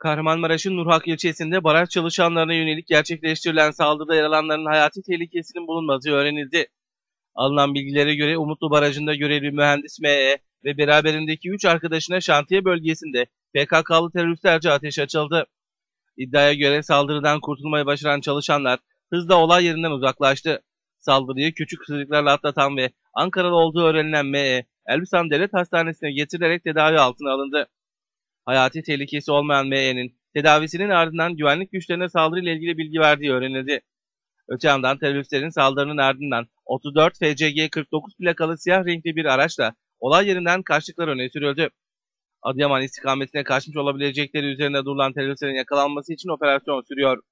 Kahramanmaraş'ın Nurhak ilçesinde baraj çalışanlarına yönelik gerçekleştirilen saldırıda yer alanların hayati tehlikesinin bulunmadığı öğrenildi. Alınan bilgilere göre Umutlu Barajı'nda görevli mühendis ME ve beraberindeki 3 arkadaşına şantiye bölgesinde PKK'lı teröristlerce ateş açıldı. İddiaya göre saldırıdan kurtulmayı başaran çalışanlar hızla olay yerinden uzaklaştı. Saldırıyı küçük kısırlıklarla atlatan ve Ankara'da olduğu öğrenilen ME, Elbistan Devlet Hastanesi'ne getirilerek tedavi altına alındı. Hayati tehlikesi olmayan ME'nin tedavisinin ardından güvenlik güçlerine saldırıyla ilgili bilgi verdiği öğrenildi. Öte yandan teröristlerin saldırının ardından 34 FCG 49 plakalı siyah renkli bir araçla olay yerinden kaçtıklar öne sürüldü. Adıyaman istikametine kaçmış olabilecekleri üzerine durulan teröristlerin yakalanması için operasyon sürüyor.